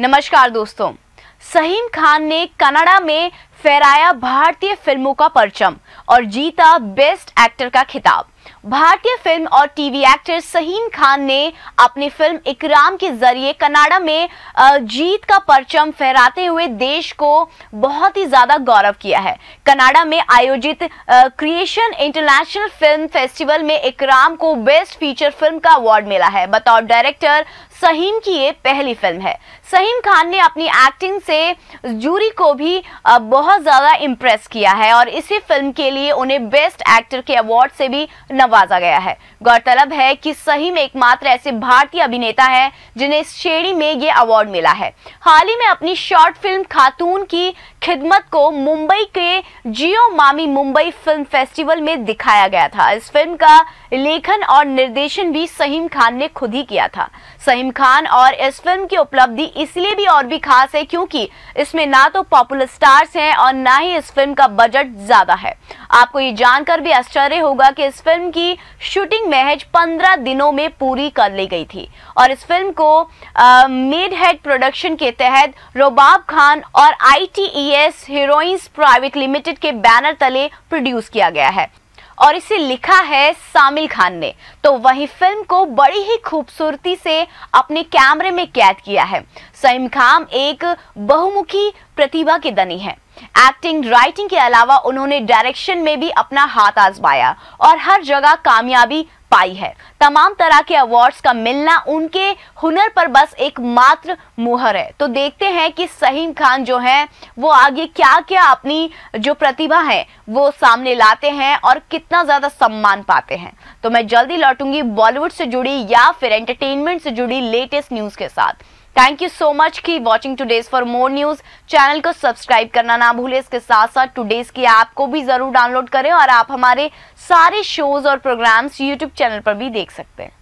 नमस्कार दोस्तों सहीम खान ने कनाडा में फहराया भारतीय फिल्मों का परचम और जीता बेस्ट एक्टर का खिताब भारतीय फिल्म और टीवी एक्टर सहीन खान ने अपनी फिल्म इकराम के जरिए कनाडा में जीत का परचम फहराते हुए देश को बहुत ही ज़्यादा गौरव किया है कनाडा में आयोजित क्रिएशन इंटरनेशनल फिल्म फेस्टिवल में इकराम को बेस्ट फीचर फिल्म का अवार्ड मिला है बतौर डायरेक्टर सहीम की ये पहली फिल्म है सहीम खान ने अपनी एक्टिंग से जूरी को भी बहुत बहुत ज़्यादा इम्प्रेस किया है और इसी फिल्म के लिए उन्हें बेस्ट एक्टर के अवार्ड से भी नवाजा गया है गौरतलब है कि सही में एकमात्र ऐसे भारतीय अभिनेता है जिन्हें इस श्रेणी में ये अवार्ड मिला है हाल ही में अपनी शॉर्ट फिल्म खातून की खिदमत को मुंबई के जियो मामी मुंबई फिल्म फेस्टिवल में दिखाया गया था इस फिल्म का लेखन और निर्देशन भी सहीम खान ने खुद ही किया था सहीम खान और इस फिल्म की उपलब्धि इसलिए भी और भी खास है क्योंकि इसमें ना तो पॉपुलर स्टार्स हैं और न ही इस फिल्म का बजट ज्यादा है आपको ये जानकर भी आश्चर्य होगा कि इस फिल्म की शूटिंग महज 15 दिनों में पूरी कर ली गई थी और इस फिल्म को मेड हेड प्रोडक्शन के तहत रोबाब खान और आईटीईएस हीरोइंस प्राइवेट लिमिटेड के बैनर तले प्रोड्यूस किया गया है और इसे लिखा है सामिल खान ने तो वही फिल्म को बड़ी ही खूबसूरती से अपने कैमरे में कैद किया है सईम खान एक बहुमुखी प्रतिभा के धनी है एक्टिंग राइटिंग के अलावा उन्होंने डायरेक्शन में भी अपना हाथ आजमाया और हर जगह कामयाबी पाई है तमाम तरह के अवार्ड्स का मिलना उनके हुनर पर बस एक मात्र मुहर है तो देखते हैं कि सहीम खान जो हैं वो आगे क्या क्या अपनी जो प्रतिभा है वो सामने लाते हैं और कितना ज़्यादा सम्मान पाते हैं तो मैं जल्दी लौटूंगी बॉलीवुड से जुड़ी या फिर एंटरटेनमेंट से जुड़ी लेटेस्ट न्यूज़ के साथ थैंक यू सो मच की watching today's for more news channel को सब्सक्राइब करना ना भूले इसके साथ साथ टूडेज की ऐप को भी जरूर डाउनलोड करें और आप हमारे सारे शोज और प्रोग्राम्स यूट्यूब चैनल पर भी देख सकते हैं